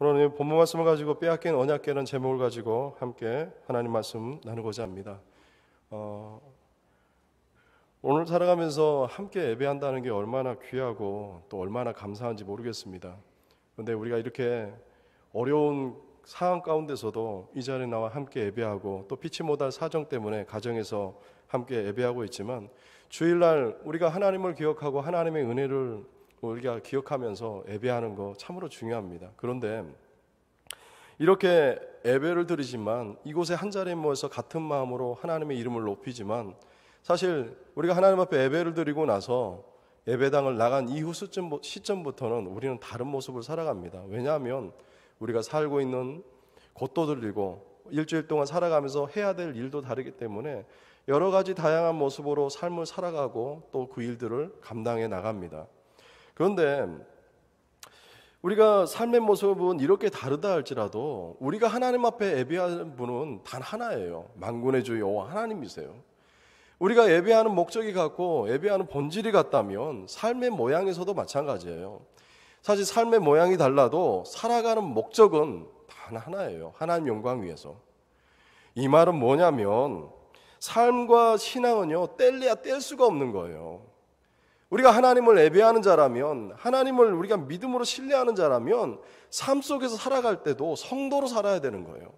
오늘 본문 말씀을 가지고 빼앗긴 언약계는 제목을 가지고 함께 하나님 말씀 나누고자 합니다. 어, 오늘 살아가면서 함께 예배한다는 게 얼마나 귀하고 또 얼마나 감사한지 모르겠습니다. 그런데 우리가 이렇게 어려운 상황 가운데서도 이 자리에 나와 함께 예배하고 또 피치 못할 사정 때문에 가정에서 함께 예배하고 있지만 주일날 우리가 하나님을 기억하고 하나님의 은혜를 뭐 우리가 기억하면서 예배하는 거 참으로 중요합니다. 그런데 이렇게 예배를 드리지만 이곳에 한 자리에 모여서 같은 마음으로 하나님의 이름을 높이지만 사실 우리가 하나님 앞에 예배를 드리고 나서 예배당을 나간 이후 시점부터는 우리는 다른 모습을 살아갑니다. 왜냐하면 우리가 살고 있는 곳도 들리고 일주일 동안 살아가면서 해야 될 일도 다르기 때문에 여러 가지 다양한 모습으로 삶을 살아가고 또 그 일들을 감당해 나갑니다. 그런데 우리가 삶의 모습은 이렇게 다르다 할지라도 우리가 하나님 앞에 예배하는 분은 단 하나예요. 만군의 주 여호와 하나님이세요. 우리가 예배하는 목적이 같고 예배하는 본질이 같다면 삶의 모양에서도 마찬가지예요. 사실 삶의 모양이 달라도 살아가는 목적은 단 하나예요. 하나님 영광 위에서. 이 말은 뭐냐면 삶과 신앙은요 뗄래야 뗄 수가 없는 거예요. 우리가 하나님을 예배하는 자라면 하나님을 우리가 믿음으로 신뢰하는 자라면 삶 속에서 살아갈 때도 성도로 살아야 되는 거예요.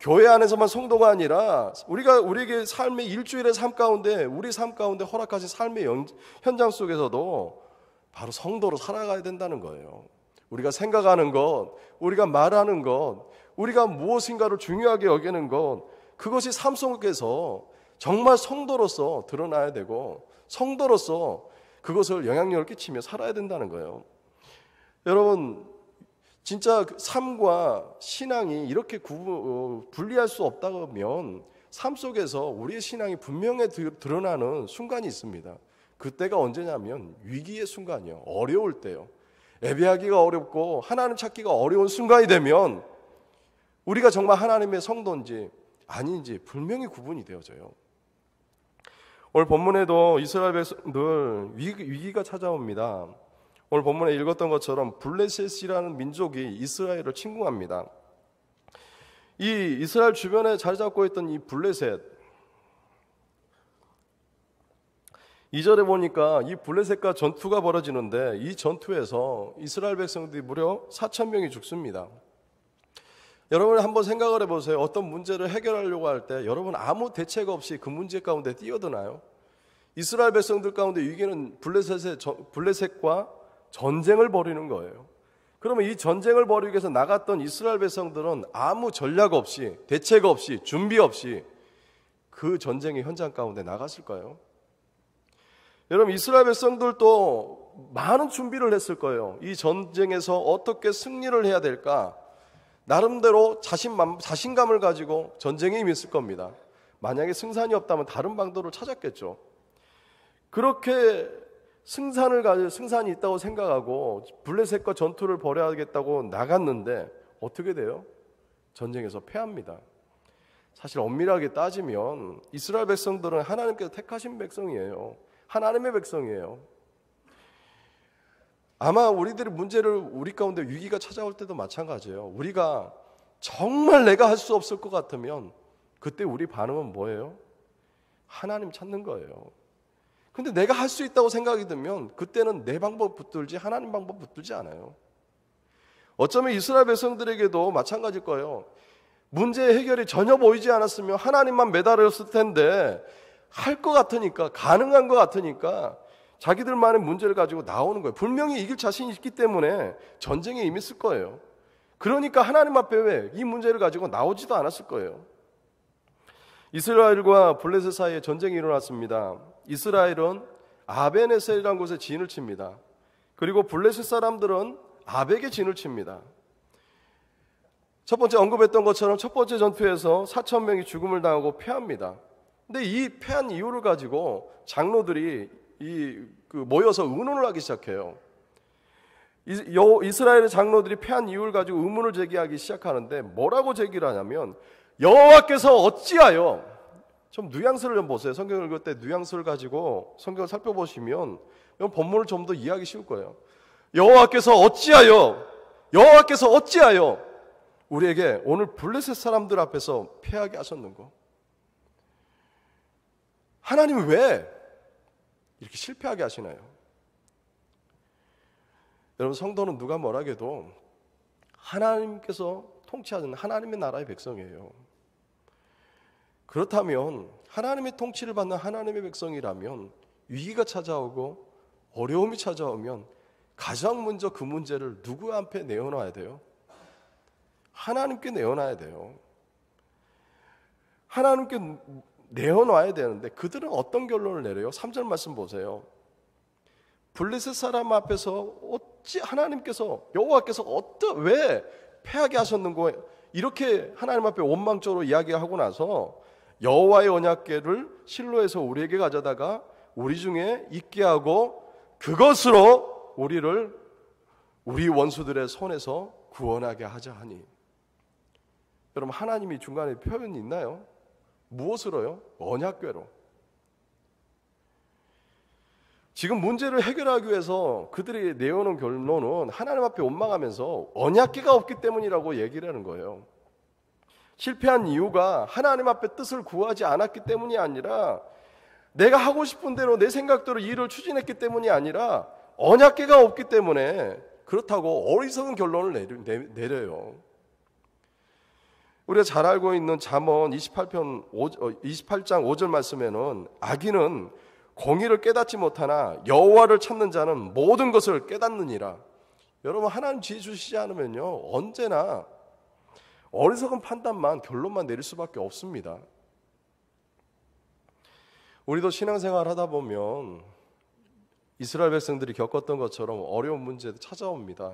교회 안에서만 성도가 아니라 우리가 우리에게 삶의 일주일의 삶 가운데 우리 삶 가운데 허락하신 삶의 연, 현장 속에서도 바로 성도로 살아가야 된다는 거예요. 우리가 생각하는 것, 우리가 말하는 것, 우리가 무엇인가를 중요하게 여기는 것 그것이 삶 속에서 정말 성도로서 드러나야 되고 성도로서 그것을 영향력을 끼치며 살아야 된다는 거예요. 여러분 진짜 그 삶과 신앙이 이렇게 구분, 어, 분리할 수없다면삶 속에서 우리의 신앙이 분명히 드러나는 순간이 있습니다. 그때가 언제냐면 위기의 순간이요. 어려울 때요. 예배하기가 어렵고 하나님 찾기가 어려운 순간이 되면 우리가 정말 하나님의 성도인지 아닌지 분명히 구분이 되어져요. 오늘 본문에도 이스라엘 백성들 위기가 찾아옵니다. 오늘 본문에 읽었던 것처럼 블레셋이라는 민족이 이스라엘을 침공합니다. 이 이스라엘 주변에 자리 잡고 있던 이 블레셋 2절에 보니까 이 블레셋과 전투가 벌어지는데 이 전투에서 이스라엘 백성들이 무려 4천 명이 죽습니다. 여러분 한번 생각을 해보세요. 어떤 문제를 해결하려고 할 때 여러분 아무 대책 없이 그 문제 가운데 뛰어드나요? 이스라엘 백성들 가운데 위기는 블레셋의 블레셋과 전쟁을 벌이는 거예요. 그러면 이 전쟁을 벌이기 위해서 나갔던 이스라엘 백성들은 아무 전략 없이 대책 없이 준비 없이 그 전쟁의 현장 가운데 나갔을까요? 여러분 이스라엘 백성들도 많은 준비를 했을 거예요. 이 전쟁에서 어떻게 승리를 해야 될까? 나름대로 자신만, 자신감을 가지고 전쟁에 임했을 겁니다. 만약에 승산이 없다면 다른 방도를 찾았겠죠. 그렇게 승산을 가질 승산이 있다고 생각하고 블레셋과 전투를 벌여야겠다고 나갔는데 어떻게 돼요? 전쟁에서 패합니다. 사실 엄밀하게 따지면 이스라엘 백성들은 하나님께서 택하신 백성이에요. 하나님의 백성이에요. 아마 우리들의 문제를 우리 가운데 위기가 찾아올 때도 마찬가지예요. 우리가 정말 내가 할 수 없을 것 같으면 그때 우리 반응은 뭐예요? 하나님 찾는 거예요. 근데 내가 할 수 있다고 생각이 들면 그때는 내 방법 붙들지 하나님 방법 붙들지 않아요. 어쩌면 이스라엘 백성들에게도 마찬가지일 거예요. 문제 해결이 전혀 보이지 않았으면 하나님만 매달렸을 텐데 할 것 같으니까 가능한 것 같으니까 자기들만의 문제를 가지고 나오는 거예요. 분명히 이길 자신이 있기 때문에 전쟁에 임했을 거예요. 그러니까 하나님 앞에 왜 이 문제를 가지고 나오지도 않았을 거예요. 이스라엘과 블레셋 사이에 전쟁이 일어났습니다. 이스라엘은 아베네셀이라는 곳에 진을 칩니다. 그리고 블레셋 사람들은 아벡에 진을 칩니다. 첫 번째 언급했던 것처럼 첫 번째 전투에서 4천 명이 죽음을 당하고 패합니다. 근데 이 패한 이유를 가지고 장로들이 이그 모여서 의논을 하기 시작해요. 이스라엘의 장로들이 패한 이유를 가지고 의문을 제기하기 시작하는데 뭐라고 제기를 하냐면 여호와께서 어찌하여 좀 뉘앙스를 좀 보세요. 성경을 읽을 때 뉘앙스를 가지고 성경을 살펴보시면 이 본문을 좀 더 이해하기 쉬울 거예요. 여호와께서 어찌하여 여호와께서 어찌하여 우리에게 오늘 블레셋 사람들 앞에서 패하게 하셨는고? 하나님 왜 이렇게 실패하게 하시나요? 여러분 성도는 누가 뭐라 해도 하나님께서 통치하는 하나님의 나라의 백성이에요. 그렇다면 하나님의 통치를 받는 하나님의 백성이라면 위기가 찾아오고 어려움이 찾아오면 가장 먼저 그 문제를 누구 앞에 내어놔야 돼요? 하나님께 내어놔야 돼요. 하나님께 내어놔야 되는데 그들은 어떤 결론을 내려요? 3절 말씀 보세요. 블레셋 사람 앞에서 어찌 하나님께서 여호와께서 어떠 왜 패하게 하셨는고 이렇게 하나님 앞에 원망적으로 이야기하고 나서 여호와의 언약궤를 실로에서 우리에게 가져다가 우리 중에 있게 하고 그것으로 우리를 우리 원수들의 손에서 구원하게 하자 하니 여러분 하나님이 중간에 표현이 있나요? 무엇으로요? 언약궤로. 지금 문제를 해결하기 위해서 그들이 내오는 결론은 하나님 앞에 원망하면서 언약궤가 없기 때문이라고 얘기를 하는 거예요. 실패한 이유가 하나님 앞에 뜻을 구하지 않았기 때문이 아니라 내가 하고 싶은 대로 내 생각대로 일을 추진했기 때문이 아니라 언약궤가 없기 때문에 그렇다고 어리석은 결론을 내려요. 우리가 잘 알고 있는 잠언 28편 28장 5절 말씀에는 악인은 공의를 깨닫지 못하나 여호와를 찾는 자는 모든 것을 깨닫느니라. 여러분 하나님 지혜 주시지 않으면요 언제나 어리석은 판단만 결론만 내릴 수밖에 없습니다. 우리도 신앙생활 하다 보면 이스라엘 백성들이 겪었던 것처럼 어려운 문제도 찾아옵니다.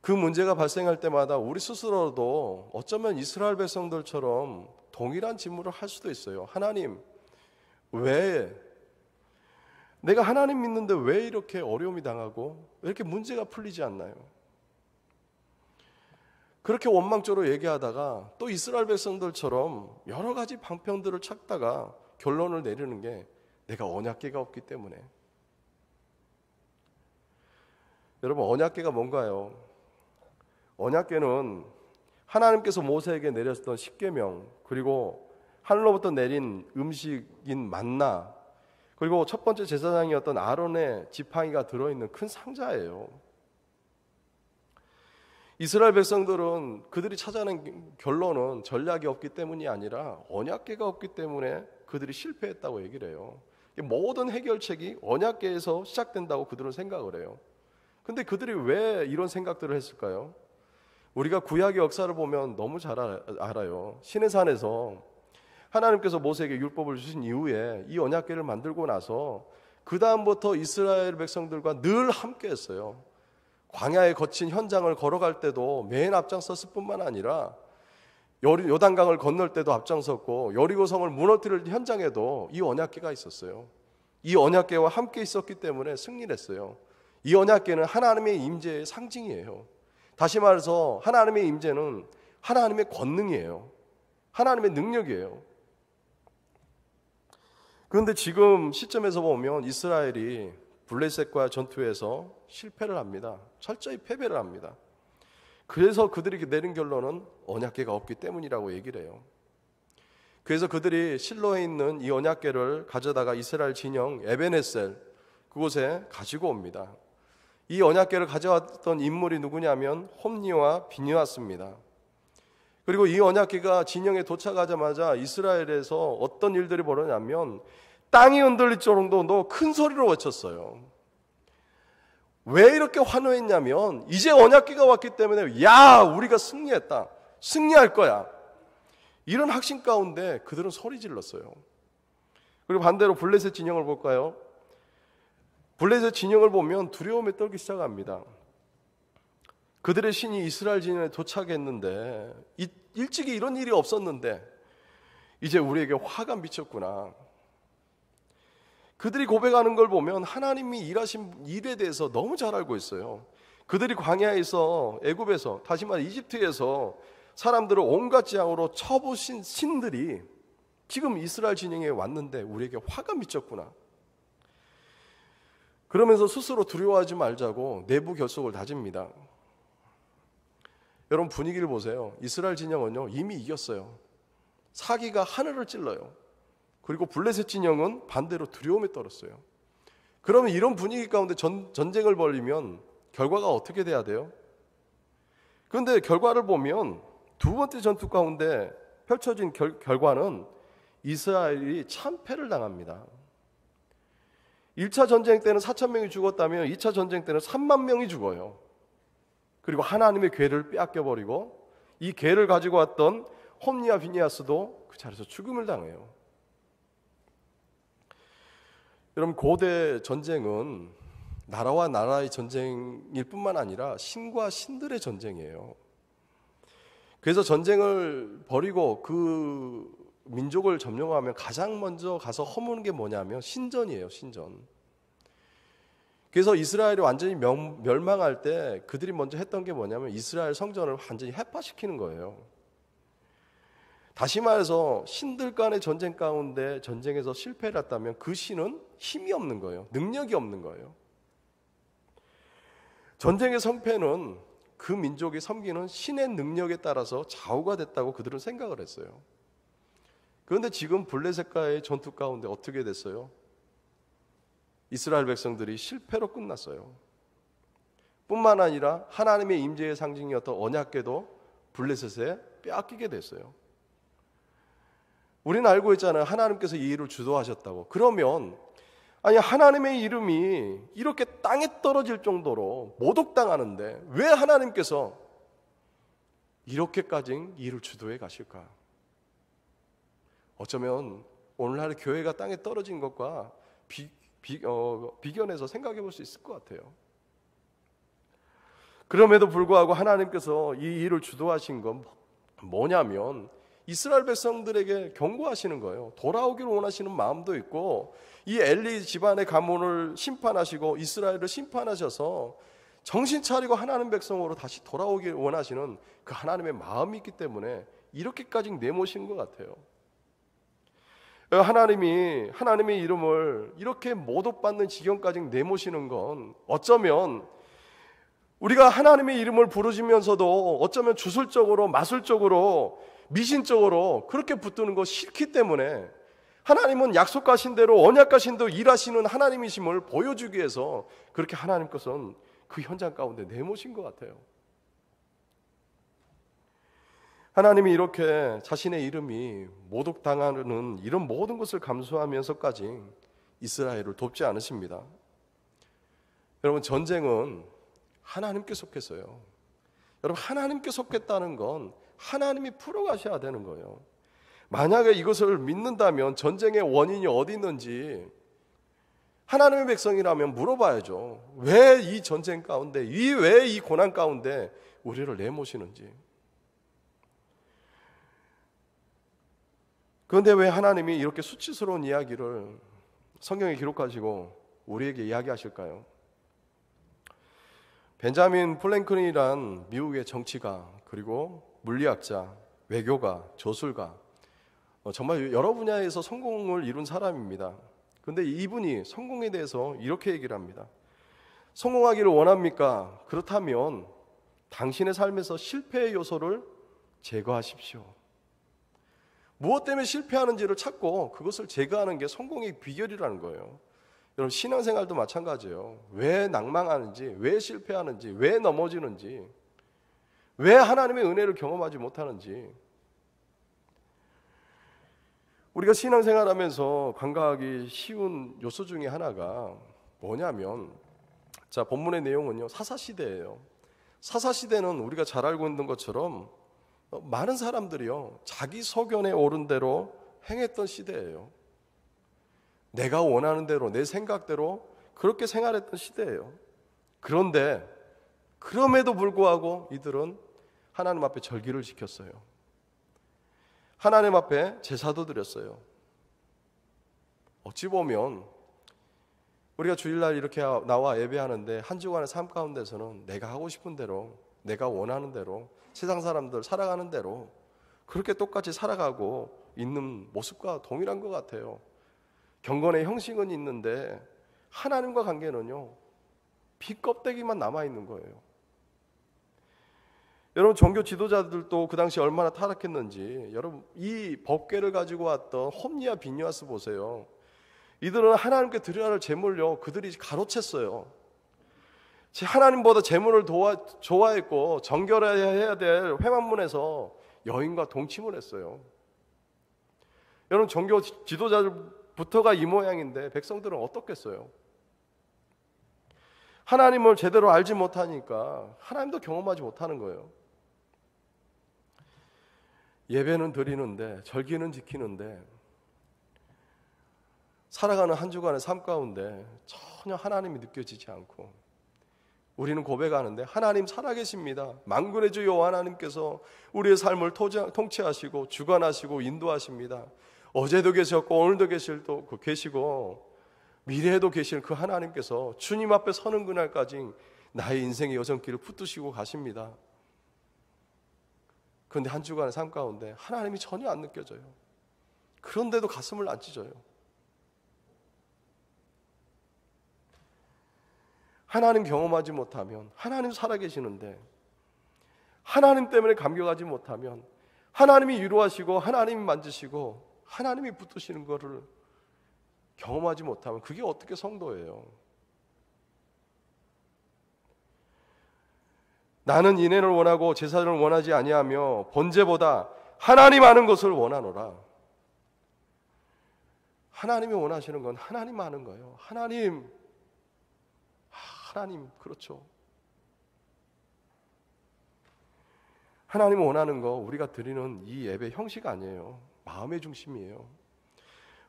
그 문제가 발생할 때마다 우리 스스로도 어쩌면 이스라엘 백성들처럼 동일한 질문을 할 수도 있어요. 하나님, 왜 내가 하나님 믿는데 왜 이렇게 어려움이 당하고 왜 이렇게 문제가 풀리지 않나요? 그렇게 원망적으로 얘기하다가 또 이스라엘 백성들처럼 여러 가지 방편들을 찾다가 결론을 내리는 게 내가 언약계가 없기 때문에 여러분 언약계가 뭔가요? 언약계는 하나님께서 모세에게 내렸던 십계명 그리고 하늘로부터 내린 음식인 만나 그리고 첫 번째 제사장이었던 아론의 지팡이가 들어있는 큰 상자예요. 이스라엘 백성들은 그들이 찾아낸 결론은 전략이 없기 때문이 아니라 언약계가 없기 때문에 그들이 실패했다고 얘기를 해요. 모든 해결책이 언약계에서 시작된다고 그들은 생각을 해요. 근데 그들이 왜 이런 생각들을 했을까요? 우리가 구약의 역사를 보면 너무 잘 알아요. 신의 산에서 하나님께서 모세에게 율법을 주신 이후에 이 언약궤를 만들고 나서 그 다음부터 이스라엘 백성들과 늘 함께했어요. 광야에 거친 현장을 걸어갈 때도 맨 앞장섰을 뿐만 아니라 요단강을 건널 때도 앞장섰고 여리고성을 무너뜨릴 현장에도 이 언약궤가 있었어요. 이 언약궤와 함께 있었기 때문에 승리했어요. 이 언약궤는 하나님의 임재의 상징이에요. 다시 말해서 하나님의 임재는 하나님의 권능이에요. 하나님의 능력이에요. 그런데 지금 시점에서 보면 이스라엘이 블레셋과 전투에서 실패를 합니다. 철저히 패배를 합니다. 그래서 그들이 내린 결론은 언약계가 없기 때문이라고 얘기를 해요. 그래서 그들이 실로에 있는 이 언약계를 가져다가 이스라엘 진영 에베네셀 그곳에 가지고 옵니다. 이 언약궤를 가져왔던 인물이 누구냐면 홈니와 비니왔습니다. 그리고 이 언약궤가 진영에 도착하자마자 이스라엘에서 어떤 일들이 벌어냐면 땅이 흔들릴 정도로 큰 소리로 외쳤어요. 왜 이렇게 환호했냐면 이제 언약궤가 왔기 때문에 야 우리가 승리했다 승리할 거야 이런 확신 가운데 그들은 소리 질렀어요. 그리고 반대로 블레셋 진영을 볼까요? 블레셋 진영을 보면 두려움에 떨기 시작합니다. 그들의 신이 이스라엘 진영에 도착했는데 일찍이 이런 일이 없었는데 이제 우리에게 화가 미쳤구나. 그들이 고백하는 걸 보면 하나님이 일하신 일에 대해서 너무 잘 알고 있어요. 그들이 광야에서 애굽에서 다시 말해 이집트에서 사람들을 온갖 지향으로 쳐부신 신들이 지금 이스라엘 진영에 왔는데 우리에게 화가 미쳤구나. 그러면서 스스로 두려워하지 말자고 내부 결속을 다집니다. 여러분 분위기를 보세요. 이스라엘 진영은요 이미 이겼어요. 사기가 하늘을 찔러요. 그리고 블레셋 진영은 반대로 두려움에 떨었어요. 그러면 이런 분위기 가운데 전, 전쟁을 벌이면 결과가 어떻게 돼야 돼요? 그런데 결과를 보면 두 번째 전투 가운데 펼쳐진 결, 결과는 이스라엘이 참패를 당합니다. 1차 전쟁 때는 4천 명이 죽었다면 2차 전쟁 때는 3만 명이 죽어요. 그리고 하나님의 괴를 빼앗겨 버리고 이 괴를 가지고 왔던 홈니와 비니아스도 그 자리에서 죽음을 당해요. 여러분 고대 전쟁은 나라와 나라의 전쟁일 뿐만 아니라 신과 신들의 전쟁이에요. 그래서 전쟁을 벌이고 그 민족을 점령하면 가장 먼저 가서 허무는 게 뭐냐면 신전이에요, 신전. 그래서 이스라엘이 완전히 명, 멸망할 때 그들이 먼저 했던 게 뭐냐면 이스라엘 성전을 완전히 해파시키는 거예요. 다시 말해서 신들 간의 전쟁 가운데 전쟁에서 실패를 했다면 그 신은 힘이 없는 거예요. 능력이 없는 거예요. 전쟁의 성패는 그 민족이 섬기는 신의 능력에 따라서 좌우가 됐다고 그들은 생각을 했어요. 그런데 지금 블레셋과의 전투 가운데 어떻게 됐어요? 이스라엘 백성들이 실패로 끝났어요. 뿐만 아니라 하나님의 임재의 상징이었던 언약궤도 블레셋에 빼앗기게 됐어요. 우리는 알고 있잖아요. 하나님께서 이 일을 주도하셨다고. 그러면 아니 하나님의 이름이 이렇게 땅에 떨어질 정도로 모독당하는데 왜 하나님께서 이렇게까지 일을 주도해 가실까? 어쩌면 오늘날 교회가 땅에 떨어진 것과 비, 비, 어, 비견해서 생각해 볼 수 있을 것 같아요. 그럼에도 불구하고 하나님께서 이 일을 주도하신 건 뭐냐면 이스라엘 백성들에게 경고하시는 거예요. 돌아오기를 원하시는 마음도 있고 이 엘리 집안의 가문을 심판하시고 이스라엘을 심판하셔서 정신 차리고 하나님 백성으로 다시 돌아오길 원하시는 그 하나님의 마음이 있기 때문에 이렇게까지 내모신 것 같아요. 어, 하나님이 하나님의 이름을 이렇게 모독받는 지경까지 내모시는 건 어쩌면 우리가 하나님의 이름을 부르시면서도 어쩌면 주술적으로 마술적으로 미신적으로 그렇게 붙드는 거 싫기 때문에 하나님은 약속하신 대로 언약하신 대로 일하시는 하나님이심을 보여주기 위해서 그렇게 하나님 것은 그 현장 가운데 내모신 것 같아요. 하나님이 이렇게 자신의 이름이 모독당하는 이런 모든 것을 감수하면서까지 이스라엘을 돕지 않으십니다. 여러분 전쟁은 하나님께 속해서요. 여러분 하나님께 속했다는 건 하나님이 풀어가셔야 되는 거예요. 만약에 이것을 믿는다면 전쟁의 원인이 어디 있는지 하나님의 백성이라면 물어봐야죠. 왜 이 전쟁 가운데, 이왜이 고난 가운데 우리를 내모시는지. 그런데 왜 하나님이 이렇게 수치스러운 이야기를 성경에 기록하시고 우리에게 이야기하실까요? 벤자민 플랭클이란 미국의 정치가 그리고 물리학자, 외교가, 저술가 어, 정말 여러 분야에서 성공을 이룬 사람입니다. 근데 이분이 성공에 대해서 이렇게 얘기를 합니다. 성공하기를 원합니까? 그렇다면 당신의 삶에서 실패의 요소를 제거하십시오. 무엇 때문에 실패하는지를 찾고 그것을 제거하는 게 성공의 비결이라는 거예요. 여러분 신앙생활도 마찬가지예요. 왜 낭망하는지, 왜 실패하는지, 왜 넘어지는지, 왜 하나님의 은혜를 경험하지 못하는지. 우리가 신앙생활하면서 관과하기 쉬운 요소 중에 하나가 뭐냐면 자 본문의 내용은요 사사 시대예요. 사사 시대는 우리가 잘 알고 있는 것처럼 어, 많은 사람들이요, 자기 소견에 오른 대로 행했던 시대예요. 내가 원하는 대로, 내 생각대로 그렇게 생활했던 시대예요. 그런데, 그럼에도 불구하고 이들은 하나님 앞에 절기를 지켰어요. 하나님 앞에 제사도 드렸어요. 어찌 보면 우리가 주일날 이렇게 나와 예배하는데 한 주간의 삶 가운데서는 내가 하고 싶은 대로, 내가 원하는 대로, 세상 사람들 살아가는 대로 그렇게 똑같이 살아가고 있는 모습과 동일한 것 같아요. 경건의 형식은 있는데 하나님과 관계는요 비껍데기만 남아 있는 거예요. 여러분 종교 지도자들도 그 당시 얼마나 타락했는지 여러분 이법계를 가지고 왔던 홈니와 빈니아스 보세요. 이들은 하나님께 드려야 할 제물요 그들이 가로챘어요. 하나님보다 재물을 도와, 좋아했고 정결해야 될 회만문에서 여인과 동침을 했어요. 여러분 종교 지도자들부터가 이 모양인데 백성들은 어떻겠어요? 하나님을 제대로 알지 못하니까 하나님도 경험하지 못하는 거예요. 예배는 드리는데 절기는 지키는데 살아가는 한 주간의 삶 가운데 전혀 하나님이 느껴지지 않고 우리는 고백하는데 하나님 살아계십니다. 만군의 주 여호와 하나님께서 우리의 삶을 통치하시고 주관하시고 인도하십니다. 어제도 계셨고 오늘도 계실 또 그 계시고 미래에도 계실 그 하나님께서 주님 앞에 서는 그날까지 나의 인생의 여정길을 붙드시고 가십니다. 그런데 한 주간의 삶 가운데 하나님이 전혀 안 느껴져요. 그런데도 가슴을 안 찢어요. 하나님 경험하지 못하면 하나님 살아계시는데 하나님 때문에 감격하지 못하면 하나님이 위로하시고 하나님이 만지시고 하나님이 붙으시는 것을 경험하지 못하면 그게 어떻게 성도예요? 나는 인애를 원하고 제사를 원하지 아니하며 본제보다 하나님 아는 것을 원하노라. 하나님이 원하시는 건 하나님 아는 거예요. 하나님 하나님, 그렇죠. 하나님 원하는 거 우리가 드리는 이 예배 형식 아니에요. 마음의 중심이에요.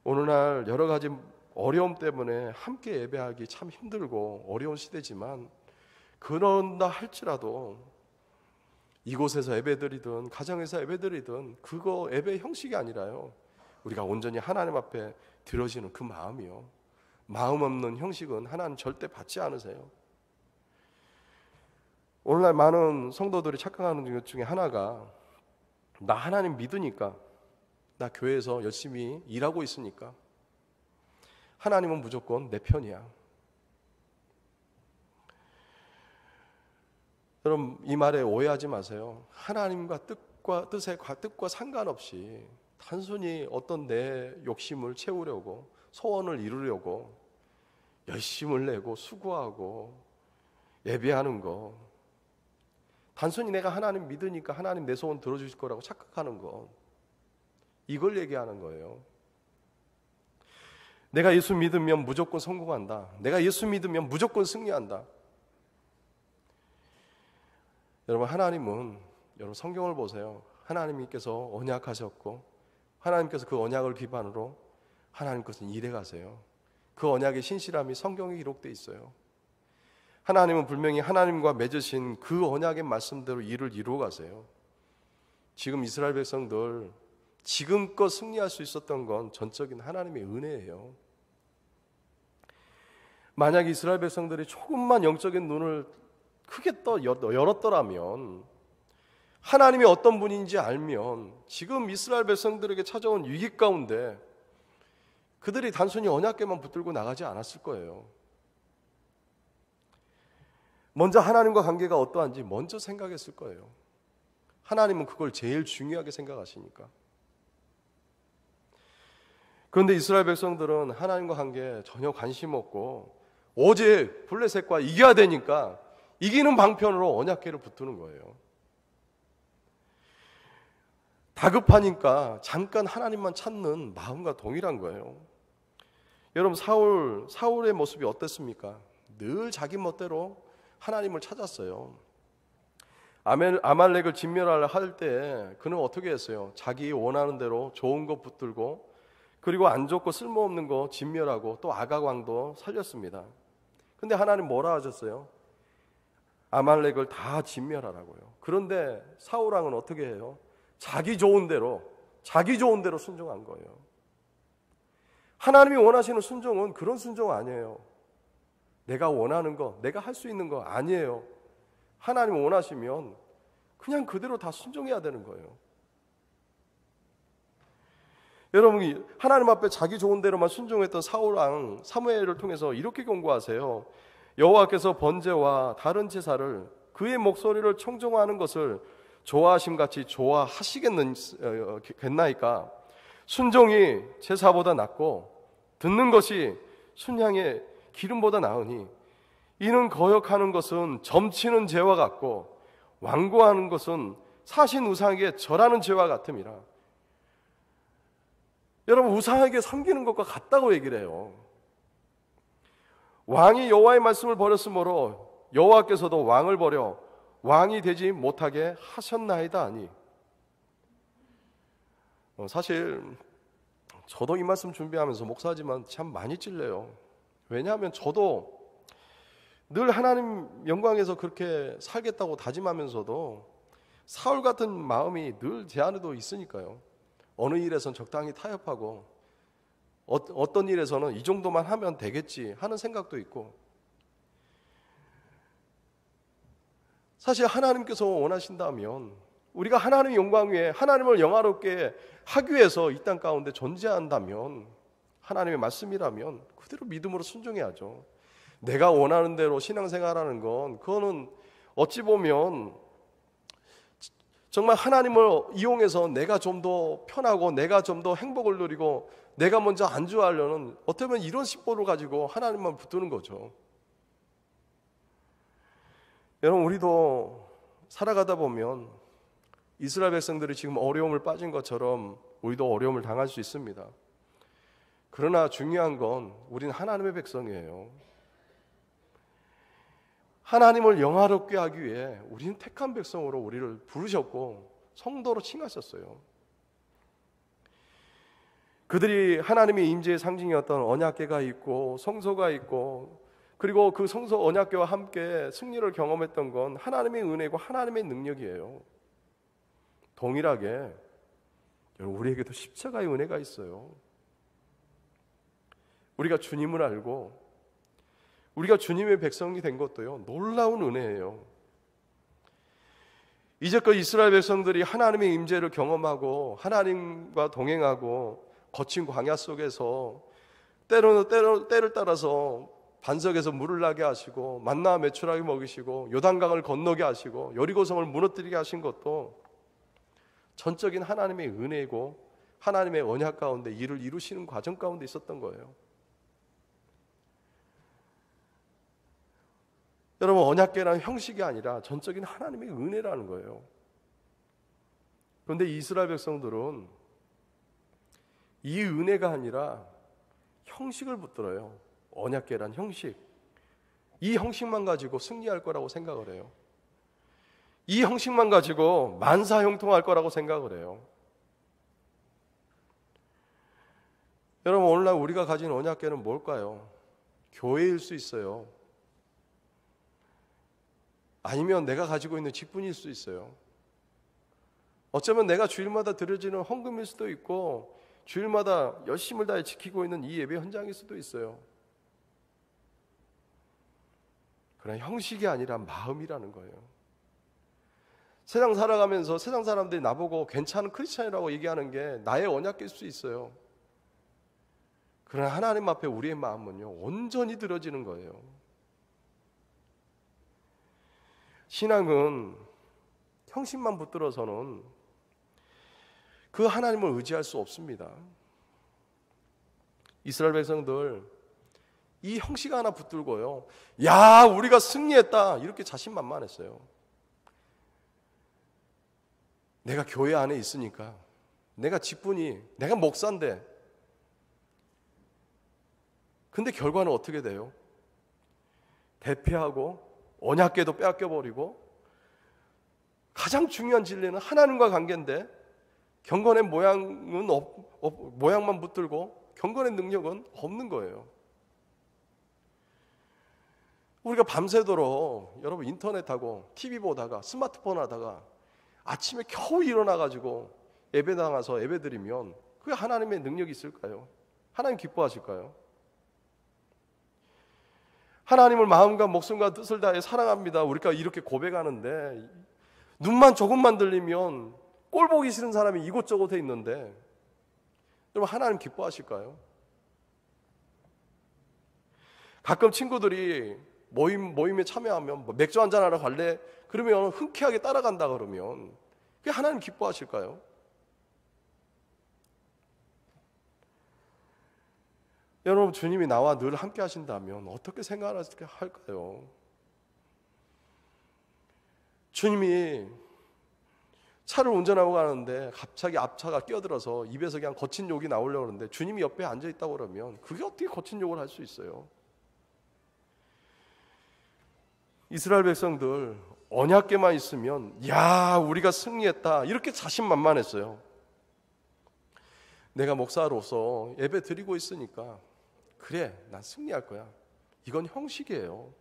오늘날 여러 가지 어려움 때문에 함께 예배하기 참 힘들고 어려운 시대지만 그런다 할지라도 이곳에서 예배드리든 가정에서 예배드리든 그거 예배 형식이 아니라요. 우리가 온전히 하나님 앞에 드려지는 그 마음이요. 마음 없는 형식은 하나님 절대 받지 않으세요. 오늘날 많은 성도들이 착각하는 것 중에 하나가 나 하나님 믿으니까 나 교회에서 열심히 일하고 있으니까 하나님은 무조건 내 편이야. 여러분 이 말에 오해하지 마세요. 하나님과 뜻과 뜻의 뜻과 상관없이 단순히 어떤 내 욕심을 채우려고 소원을 이루려고 열심을 내고 수고하고 예배하는 거 단순히 내가 하나님 믿으니까 하나님 내 소원 들어주실 거라고 착각하는 거 이걸 얘기하는 거예요. 내가 예수 믿으면 무조건 성공한다. 내가 예수 믿으면 무조건 승리한다. 여러분 하나님은 여러분 성경을 보세요. 하나님께서 언약하셨고 하나님께서 그 언약을 기반으로 하나님 것은 일해 가세요. 그 언약의 신실함이 성경에 기록돼 있어요. 하나님은 분명히 하나님과 맺으신 그 언약의 말씀대로 일을 이루어 가세요. 지금 이스라엘 백성들 지금껏 승리할 수 있었던 건 전적인 하나님의 은혜예요. 만약 이스라엘 백성들이 조금만 영적인 눈을 크게 떠 열었더라면 하나님이 어떤 분인지 알면 지금 이스라엘 백성들에게 찾아온 위기 가운데 그들이 단순히 언약계만 붙들고 나가지 않았을 거예요. 먼저 하나님과 관계가 어떠한지 먼저 생각했을 거예요. 하나님은 그걸 제일 중요하게 생각하시니까. 그런데 이스라엘 백성들은 하나님과 관계에 전혀 관심 없고 오직 블레셋과 이겨야 되니까 이기는 방편으로 언약계를 붙드는 거예요. 다급하니까 잠깐 하나님만 찾는 마음과 동일한 거예요. 여러분 사울 사울의 모습이 어땠습니까? 늘 자기 멋대로 하나님을 찾았어요. 아말렉을 진멸하할때 그는 어떻게 했어요? 자기 원하는 대로 좋은 것 붙들고 그리고 안 좋고 쓸모없는 거 진멸하고 또 아각 왕도 살렸습니다. 근데 하나님 뭐라 하셨어요? 아말렉을 다 진멸하라고요. 그런데 사울 왕은 어떻게 해요? 자기 좋은 대로 자기 좋은 대로 순종한 거예요. 하나님이 원하시는 순종은 그런 순종 아니에요. 내가 원하는 거, 내가 할 수 있는 거 아니에요. 하나님 원하시면 그냥 그대로 다 순종해야 되는 거예요. 여러분, 하나님 앞에 자기 좋은 대로만 순종했던 사울왕 사무엘을 통해서 이렇게 경고하세요. 여호와께서 번제와 다른 제사를 그의 목소리를 청종하는 것을 좋아하심 같이 좋아하시겠나이까? 어, 어, 순종이 제사보다 낫고 듣는 것이 순양의 기름보다 나으니 이는 거역하는 것은 점치는 죄와 같고 완고하는 것은 사신 우상에게 절하는 죄와 같음이라. 여러분 우상에게 섬기는 것과 같다고 얘기를 해요. 왕이 여호와의 말씀을 버렸으므로 여호와께서도 왕을 버려 왕이 되지 못하게 하셨나이다 아니. 어, 사실 저도 이 말씀 준비하면서 목사지만 참 많이 찔려요. 왜냐하면 저도 늘 하나님 영광에서 그렇게 살겠다고 다짐하면서도 사울 같은 마음이 늘 제 안에도 있으니까요. 어느 일에선 적당히 타협하고 어, 떤 일에서는 이 정도만 하면 되겠지 하는 생각도 있고 사실 하나님께서 원하신다면 우리가 하나님의 영광 위에 하나님을 영화롭게 하기 위해서 이 땅 가운데 존재한다면 하나님의 말씀이라면 그대로 믿음으로 순종해야죠. 내가 원하는 대로 신앙생활하는 건 그거는 어찌 보면 정말 하나님을 이용해서 내가 좀 더 편하고 내가 좀 더 행복을 누리고 내가 먼저 안주하려는 어떻게 보면 이런 식보를 가지고 하나님만 붙드는 거죠. 여러분 우리도 살아가다 보면 이스라엘 백성들이 지금 어려움을 빠진 것처럼 우리도 어려움을 당할 수 있습니다. 그러나 중요한 건 우리는 하나님의 백성이에요. 하나님을 영화롭게 하기 위해 우리는 택한 백성으로 우리를 부르셨고 성도로 칭하셨어요. 그들이 하나님의 임재의 상징이었던 언약궤가 있고 성소가 있고 그리고 그 성소 언약궤와 함께 승리를 경험했던 건 하나님의 은혜고 하나님의 능력이에요. 동일하게 여러분 우리에게도 십자가의 은혜가 있어요. 우리가 주님을 알고 우리가 주님의 백성이 된 것도요 놀라운 은혜예요. 이제껏 이스라엘 백성들이 하나님의 임재를 경험하고 하나님과 동행하고 거친 광야 속에서 때로는 때로, 때를 따라서 반석에서 물을 나게 하시고 만나 매출하게 먹이시고 요단강을 건너게 하시고 여리고성을 무너뜨리게 하신 것도 전적인 하나님의 은혜고 하나님의 언약 가운데 일을 이루시는 과정 가운데 있었던 거예요. 여러분 언약계란 형식이 아니라 전적인 하나님의 은혜라는 거예요. 그런데 이스라엘 백성들은 이 은혜가 아니라 형식을 붙들어요. 언약계란 형식. 이 형식만 가지고 승리할 거라고 생각을 해요. 이 형식만 가지고 만사형통할 거라고 생각을 해요. 여러분 오늘날 우리가 가진 언약계는 뭘까요? 교회일 수 있어요. 아니면 내가 가지고 있는 직분일 수 있어요. 어쩌면 내가 주일마다 드려지는 헌금일 수도 있고 주일마다 열심을 다해 지키고 있는 이 예배 현장일 수도 있어요. 그러나 형식이 아니라 마음이라는 거예요. 세상 살아가면서 세상 사람들이 나보고 괜찮은 크리스천이라고 얘기하는 게 나의 언약일 수 있어요. 그러나 하나님 앞에 우리의 마음은요, 온전히 들어지는 거예요. 신앙은 형식만 붙들어서는 그 하나님을 의지할 수 없습니다. 이스라엘 백성들 이 형식 하나 붙들고요. 야, 우리가 승리했다. 이렇게 자신만만했어요. 내가 교회 안에 있으니까, 내가 직분이, 내가 목사인데. 근데 결과는 어떻게 돼요? 대피하고, 언약궤도 빼앗겨버리고, 가장 중요한 진리는 하나님과 관계인데, 경건의 모양은 없, 없, 모양만 붙들고, 경건의 능력은 없는 거예요. 우리가 밤새도록 여러분 인터넷하고 TV 보다가 스마트폰 하다가 아침에 겨우 일어나 가지고 예배 나가서 예배 드리면 그게 하나님의 능력이 있을까요? 하나님 기뻐하실까요? 하나님을 마음과 목숨과 뜻을 다해 사랑합니다. 우리가 이렇게 고백하는데 눈만 조금만 들리면 꼴 보기 싫은 사람이 이곳저곳에 있는데 여러분 하나님 기뻐하실까요? 가끔 친구들이 모임 모임에 참여하면 뭐 맥주 한 잔 하러 갈래? 그러면 흔쾌하게 따라간다 그러면 그게 하나님 기뻐하실까요? 여러분 주님이 나와 늘 함께 하신다면 어떻게 생활할까요? 주님이 차를 운전하고 가는데 갑자기 앞차가 끼어들어서 입에서 그냥 거친 욕이 나오려고 하는데 주님이 옆에 앉아 있다고 그러면 그게 어떻게 거친 욕을 할 수 있어요? 이스라엘 백성들 언약계만 있으면 야 우리가 승리했다 이렇게 자신만만했어요. 내가 목사로서 예배 드리고 있으니까 그래 난 승리할 거야. 이건 형식이에요.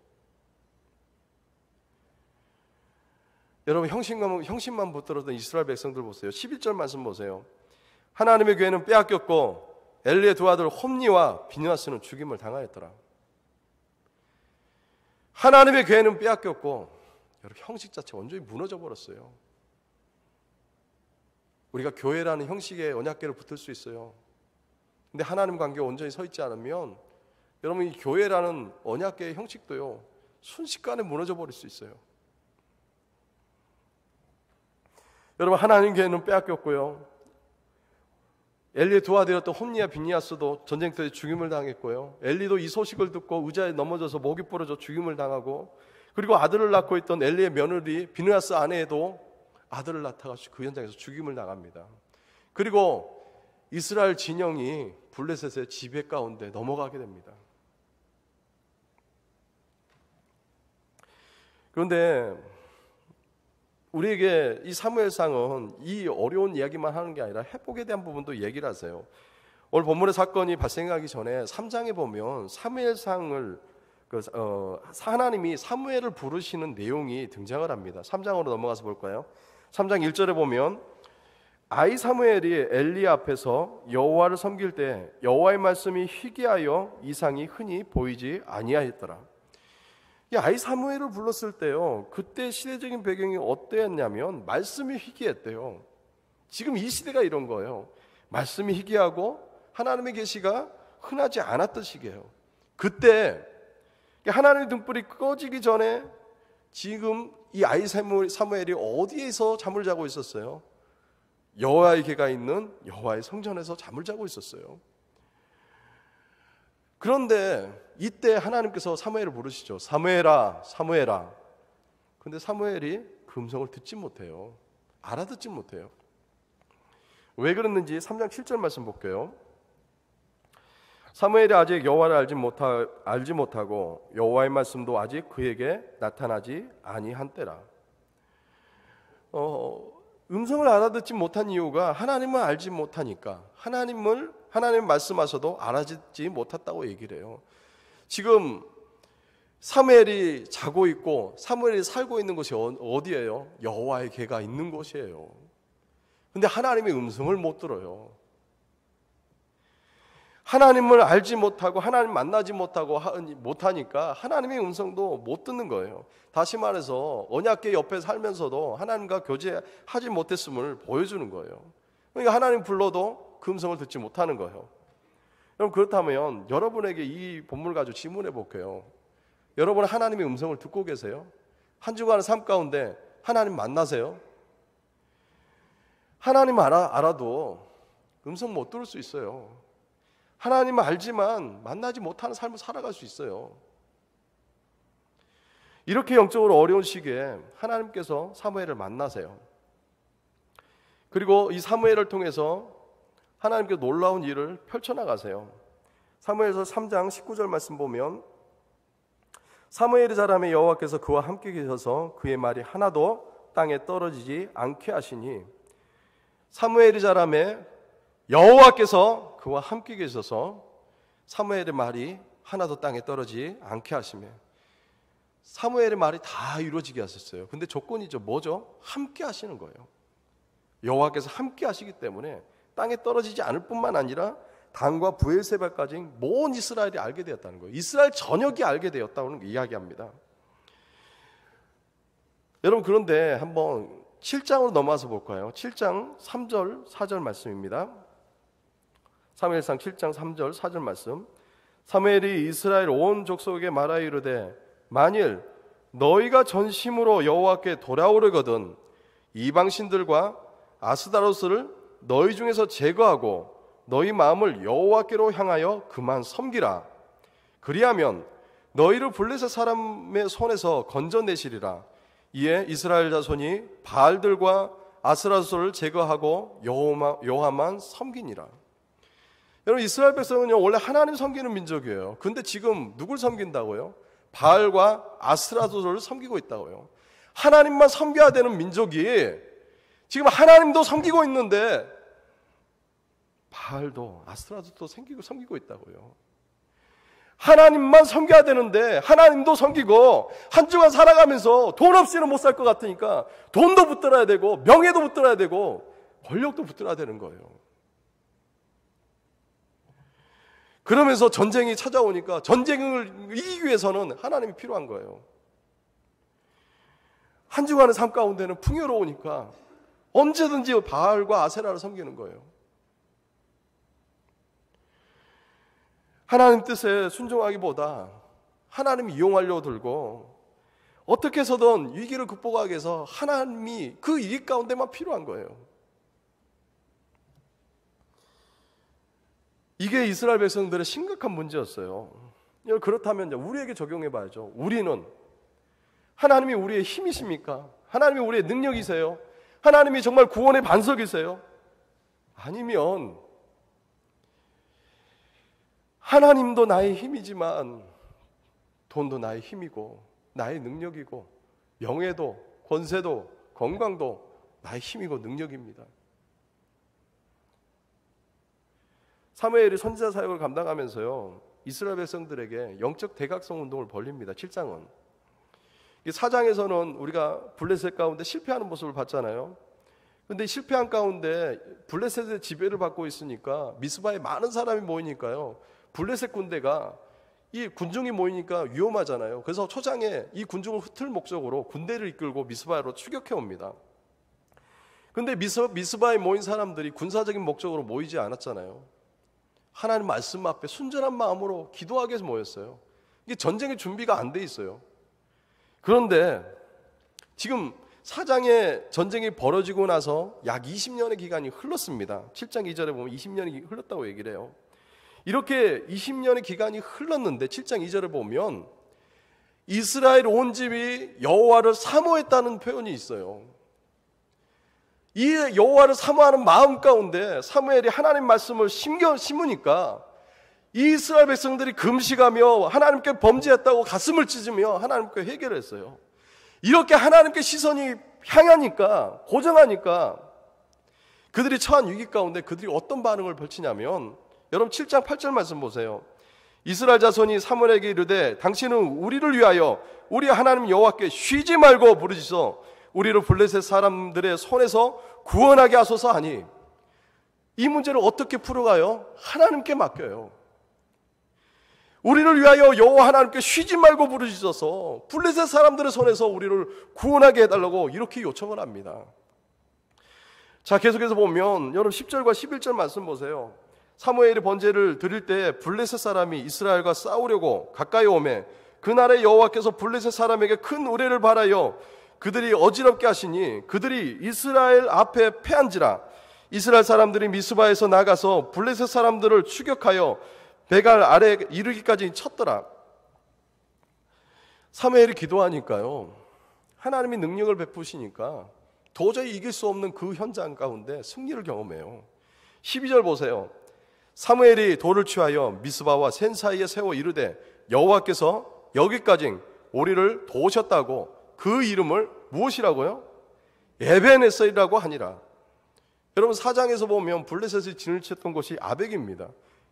여러분 형식만, 형식만 붙들었던 이스라엘 백성들 보세요. 11절 말씀 보세요. 하나님의 교회는 빼앗겼고 엘리의 두 아들 홈니와 비누아스는 죽임을 당하였더라. 하나님의 교회는 빼앗겼고 여러분 형식 자체 완전히 무너져 버렸어요. 우리가 교회라는 형식에 언약계를 붙을 수 있어요. 근데 하나님 관계 온전히 서 있지 않으면 여러분 이 교회라는 언약계의 형식도요 순식간에 무너져 버릴 수 있어요. 여러분 하나님 교회는 빼앗겼고요. 엘리의 도와드렸던 홈리와 빈니아스도 전쟁터에 죽임을 당했고요. 엘리도 이 소식을 듣고 의자에 넘어져서 목이 부러져 죽임을 당하고 그리고 아들을 낳고 있던 엘리의 며느리 비누아스 아내에도 아들을 낳다가 그 현장에서 죽임을 당합니다. 그리고 이스라엘 진영이 블레셋의 지배 가운데 넘어가게 됩니다. 그런데 우리에게 이 사무엘상은 이 어려운 이야기만 하는 게 아니라 회복에 대한 부분도 얘기를 하세요. 오늘 본문의 사건이 발생하기 전에 3장에 보면 사무엘상을 그, 어, 하나님이 사무엘을 부르시는 내용이 등장을 합니다. 3장으로 넘어가서 볼까요? 3장 1절에 보면 아이 사무엘이 엘리 앞에서 여호와를 섬길 때 여호와의 말씀이 희귀하여 이상이 흔히 보이지 아니하였더라. 이 아이 사무엘을 불렀을 때요. 그때 시대적인 배경이 어땠냐면 말씀이 희귀했대요. 지금 이 시대가 이런 거예요. 말씀이 희귀하고 하나님의 계시가 흔하지 않았던 시기예요. 그때 하나님의 등불이 꺼지기 전에 지금 이 아이 사무엘이 어디에서 잠을 자고 있었어요? 여호와의 개가 있는 여호와의 성전에서 잠을 자고 있었어요. 그런데 이때 하나님께서 사무엘을 부르시죠. 사무엘아, 사무엘아. 근데 사무엘이 금성을 듣지 못해요. 알아듣지 못해요. 왜 그랬는지 3장 7절 말씀 볼게요. 사무엘이 아직 여호와를 알지 못하 알지 못하고 여호와의 말씀도 아직 그에게 나타나지 아니한 때라. 어, 음성을 알아듣지 못한 이유가 하나님을 알지 못하니까 하나님을 하나님 말씀하셔도 알아듣지 못했다고 얘기를 해요. 지금 사무엘이 자고 있고 사무엘이 살고 있는 곳이 어, 어디예요? 여호와의 개가 있는 곳이에요. 근데 하나님의 음성을 못 들어요. 하나님을 알지 못하고 하나님 만나지 못하고 못하니까 하나님의 음성도 못 듣는 거예요. 다시 말해서 언약계 옆에 살면서도 하나님과 교제하지 못했음을 보여주는 거예요. 그러니까 하나님 불러도 금성을 그 듣지 못하는 거예요. 그럼 그렇다면 여러분에게 이 본문을 가지고 질문해 볼게요. 여러분 하나님의 음성을 듣고 계세요? 한 주간의 삶 가운데 하나님 만나세요? 하나님 알아, 알아도 음성 못 들을 수 있어요. 하나님 알지만 만나지 못하는 삶을 살아갈 수 있어요. 이렇게 영적으로 어려운 시기에 하나님께서 사무엘을 만나세요. 그리고 이 사무엘을 통해서 하나님께 놀라운 일을 펼쳐나가세요. 사무엘서 3장 19절 말씀 보면 사무엘이 자라며 여호와께서 그와 함께 계셔서 그의 말이 하나도 땅에 떨어지지 않게 하시니 사무엘이 자라며 여호와께서 그와 함께 계셔서 사무엘의 말이 하나도 땅에 떨어지 않게 하시며 사무엘의 말이 다 이루어지게 하셨어요. 근데 조건이죠. 뭐죠? 함께 하시는 거예요. 여호와께서 함께 하시기 때문에 땅에 떨어지지 않을 뿐만 아니라 당과 부엘세바까지 모든 이스라엘이 알게 되었다는 거예요. 이스라엘 전역이 알게 되었다고 이야기합니다. 여러분 그런데 한번 7장으로 넘어와서 볼까요? 7장 3절 4절 말씀입니다. 사무엘상 7장 3절 4절 말씀. 사무엘이 이스라엘 온 족속에게 말하이르되 만일 너희가 전심으로 여호와께 돌아오려거든 이방신들과 아스다로스를 너희 중에서 제거하고 너희 마음을 여호와께로 향하여 그만 섬기라. 그리하면 너희를 블레셋 사람의 손에서 건져내시리라. 이에 이스라엘 자손이 바알들과 아스라소를 제거하고 여호만, 만 섬기니라. 여러분 이스라엘 백성은요 원래 하나님 섬기는 민족이에요. 근데 지금 누굴 섬긴다고요? 바알과 아스라소를 섬기고 있다고요. 하나님만 섬겨야 되는 민족이 지금 하나님도 섬기고 있는데 바알도 아스라도도 트 섬기고 섬기고 있다고요. 하나님만 섬겨야 되는데 하나님도 섬기고 한 주간 살아가면서 돈 없이는 못 살 것 같으니까 돈도 붙들어야 되고 명예도 붙들어야 되고 권력도 붙들어야 되는 거예요. 그러면서 전쟁이 찾아오니까 전쟁을 이기기 위해서는 하나님이 필요한 거예요. 한 주간의 삶 가운데는 풍요로우니까 언제든지 바알과 아세라를 섬기는 거예요. 하나님 뜻에 순종하기보다 하나님 이용하려고 들고 어떻게 해서든 위기를 극복하기 위해서 하나님이 그 위기 가운데만 필요한 거예요. 이게 이스라엘 백성들의 심각한 문제였어요. 그렇다면 우리에게 적용해 봐야죠. 우리는 하나님이 우리의 힘이십니까? 하나님이 우리의 능력이세요? 하나님이 정말 구원의 반석이세요? 아니면 하나님도 나의 힘이지만 돈도 나의 힘이고 나의 능력이고 명예도 권세도 건강도 나의 힘이고 능력입니다. 사무엘이 선지자 사역을 감당하면서요 이스라엘 백성들에게 영적 대각성 운동을 벌립니다. 7장은 사장에서는 우리가 블레셋 가운데 실패하는 모습을 봤잖아요. 근데 실패한 가운데 블레셋의 지배를 받고 있으니까 미스바에 많은 사람이 모이니까요. 블레셋 군대가 이 군중이 모이니까 위험하잖아요. 그래서 초장에 이 군중을 흩을 목적으로 군대를 이끌고 미스바로 추격해 옵니다. 근데 미스, 미스바에 모인 사람들이 군사적인 목적으로 모이지 않았잖아요. 하나님 말씀 앞에 순전한 마음으로 기도하게해서 모였어요. 이게 전쟁의 준비가 안 돼 있어요. 그런데 지금 사장의 전쟁이 벌어지고 나서 약 20년의 기간이 흘렀습니다. 7장 2절에 보면 20년이 흘렀다고 얘기를 해요. 이렇게 20년의 기간이 흘렀는데 7장 2절에 보면 이스라엘 온 집이 여호와를 사모했다는 표현이 있어요. 이 여호와를 사모하는 마음 가운데 사무엘이 하나님 말씀을 심겨 심으니까 이스라엘 백성들이 금식하며 하나님께 범죄했다고 가슴을 찢으며 하나님께 해결했어요. 이렇게 하나님께 시선이 향하니까 고정하니까 그들이 처한 위기 가운데 그들이 어떤 반응을 펼치냐면 여러분 7장 8절 말씀 보세요. 이스라엘 자손이 사무엘에게 이르되 당신은 우리를 위하여 우리 하나님 여호와께 쉬지 말고 부르짖어 우리를 블레셋 사람들의 손에서 구원하게 하소서 하니 이 문제를 어떻게 풀어가요? 하나님께 맡겨요. 우리를 위하여 여호와 하나님께 쉬지 말고 부르짖어서 블레셋 사람들의 손에서 우리를 구원하게 해달라고 이렇게 요청을 합니다. 자 계속해서 보면 여러분 10절과 11절 말씀 보세요. 사무엘이 번제를 드릴 때 블레셋 사람이 이스라엘과 싸우려고 가까이 오매 그 날에 여호와께서 블레셋 사람에게 큰 우레를 바라여 그들이 어지럽게 하시니 그들이 이스라엘 앞에 패한지라 이스라엘 사람들이 미스바에서 나가서 블레셋 사람들을 추격하여 배가 아래 이르기까지 쳤더라. 사무엘이 기도하니까요. 하나님이 능력을 베푸시니까 도저히 이길 수 없는 그 현장 가운데 승리를 경험해요. 12절 보세요. 사무엘이 돌을 취하여 미스바와 센 사이에 세워 이르되 여호와께서 여기까지 우리를 도우셨다고 그 이름을 무엇이라고요? 에벤에서이라고 하니라. 여러분 사장에서 보면 블레셋이 진을 쳤던 곳이 아벡입니다.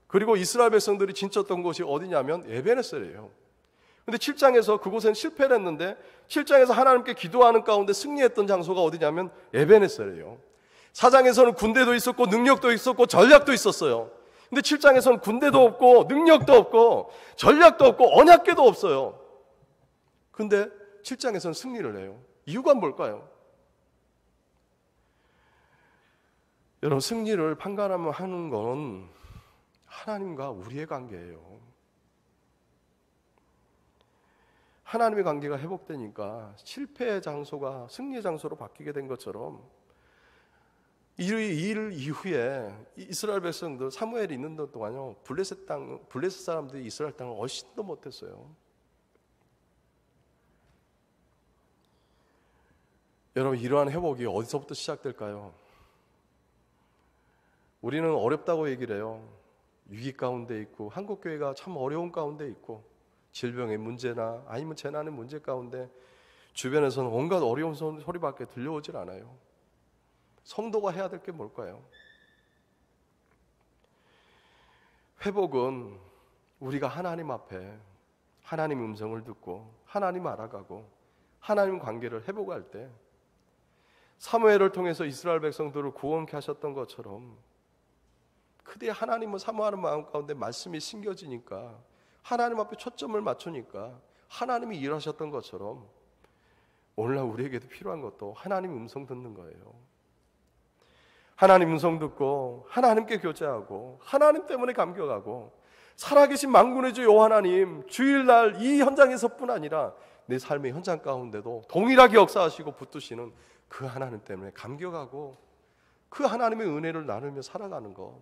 그리고 이스라엘 백성들이 진쳤던 곳이 어디냐면 에베네셀이에요. 근데 7장에서 그곳엔 실패를 했는데 7장에서 하나님께 기도하는 가운데 승리했던 장소가 어디냐면 에베네셀이에요. 4장에서는 군대도 있었고 능력도 있었고 전략도 있었어요. 근데 7장에서는 군대도 없고 능력도 없고 전략도 없고 언약궤도 없어요. 근데 7장에서는 승리를 해요. 이유가 뭘까요? 여러분 승리를 판가름하는 건 하나님과 우리의 관계예요. 하나님의 관계가 회복되니까 실패의 장소가 승리의 장소로 바뀌게 된 것처럼 이 일 이후에 이스라엘 백성들 사무엘이 있는 동안요 블레셋 땅 블레셋 사람들이 이스라엘 땅을 얼씬도 못했어요. 여러분 이러한 회복이 어디서부터 시작될까요? 우리는 어렵다고 얘기를 해요. 위기 가운데 있고 한국 교회가 참 어려운 가운데 있고 질병의 문제나 아니면 재난의 문제 가운데 주변에서는 온갖 어려운 소리밖에 들려오질 않아요. 성도가 해야 될 게 뭘까요? 회복은 우리가 하나님 앞에 하나님 음성을 듣고 하나님 알아가고 하나님 관계를 회복할 때 사무엘을 통해서 이스라엘 백성들을 구원케 하셨던 것처럼 그대 하나님을 사모하는 마음 가운데 말씀이 심겨지니까 하나님 앞에 초점을 맞추니까 하나님이 일하셨던 것처럼 오늘날 우리에게도 필요한 것도 하나님 음성 듣는 거예요. 하나님 음성 듣고 하나님께 교제하고 하나님 때문에 감격하고 살아계신 만군의 주요 하나님 주일날 이 현장에서뿐 아니라 내 삶의 현장 가운데도 동일하게 역사하시고 붙드시는 그 하나님 때문에 감격하고 그 하나님의 은혜를 나누며 살아가는 것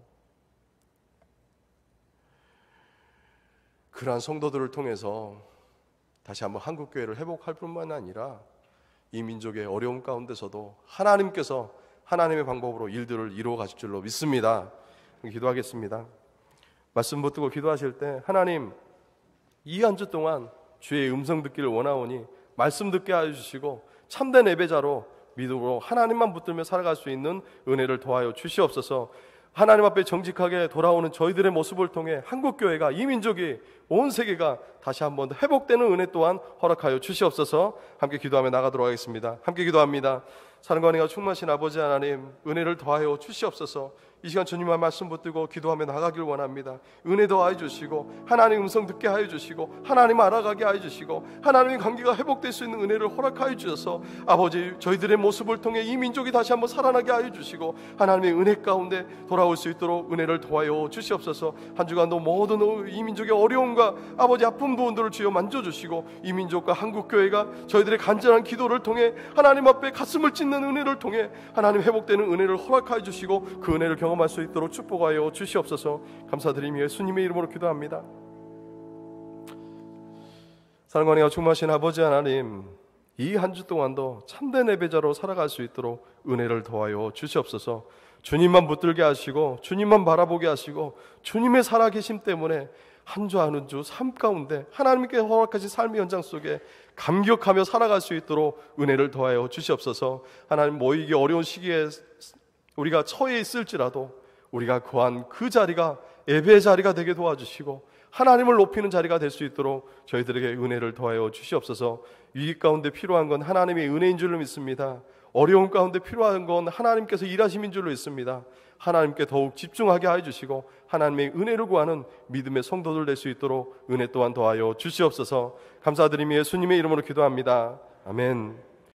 그러한 성도들을 통해서 다시 한번 한국 교회를 회복할 뿐만 아니라 이 민족의 어려움 가운데서도 하나님께서 하나님의 방법으로 일들을 이루어 가실 줄로 믿습니다. 기도하겠습니다. 말씀 붙들고 기도하실 때 하나님 이 한 주 동안 주의 음성 듣기를 원하오니 말씀 듣게 하여 주시고 참된 예배자로 믿음으로 하나님만 붙들며 살아갈 수 있는 은혜를 더하여 주시옵소서. 하나님 앞에 정직하게 돌아오는 저희들의 모습을 통해 한국 교회가 이 민족이 온 세계가 다시 한번 회복되는 은혜 또한 허락하여 주시옵소서. 함께 기도하며 나가도록 하겠습니다. 함께 기도합니다. 사랑과 은혜가 충만신 아버지 하나님 은혜를 더하여 주시옵소서. 이 시간 주님의 말씀 붙들고 기도하며 나가길 원합니다. 은혜도 하여 주시고 하나님 음성 듣게 하여 주시고 하나님 알아가게 하여 주시고 하나님의 관계가 회복될 수 있는 은혜를 허락하여 주셔서 아버지 저희들의 모습을 통해 이 민족이 다시 한번 살아나게 하여 주시고 하나님의 은혜 가운데 돌아올 수 있도록 은혜를 도와요 주시옵소서. 한 주간도 모든 이 민족의 어려움과 아버지 아픔도 온도를 주여 만져 주시고 이 민족과 한국 교회가 저희들의 간절한 기도를 통해 하나님 앞에 가슴을 찢는 은혜를 통해 하나님 회복되는 은혜를 허락하여 주시고 그 은혜를 경험 경험할 수 있도록 축복하여 주시옵소서 감사드리며 예수님의 이름으로 기도합니다. 사랑과 은혜가 신 아버지 하나님 이 한 주 동안도 참된 예배자로 살아갈 수 있도록 은혜를 더하여 주시옵소서 주님만 붙들게 하시고 주님만 바라보게 하시고 주님의 살아계심 때문에 한주한주삶 가운데 하나님께 허락하신 삶의 현장 속에 감격하며 살아갈 수 있도록 은혜를 더하여 주시옵소서 하나님 모이기 어려운 시기에 우리가 처해 있을지라도 우리가 구한 그 자리가 예배 자리가 되게 도와주시고 하나님을 높이는 자리가 될 수 있도록 저희들에게 은혜를 더하여 주시옵소서. 위기 가운데 필요한 건 하나님의 은혜인 줄로 믿습니다. 어려운 가운데 필요한 건 하나님께서 일하심인 줄로 있습니다. 하나님께 더욱 집중하게 하여 주시고 하나님의 은혜를 구하는 믿음의 성도들 될 수 있도록 은혜 또한 더하여 주시옵소서. 감사드리며 예수님의 이름으로 기도합니다. 아멘.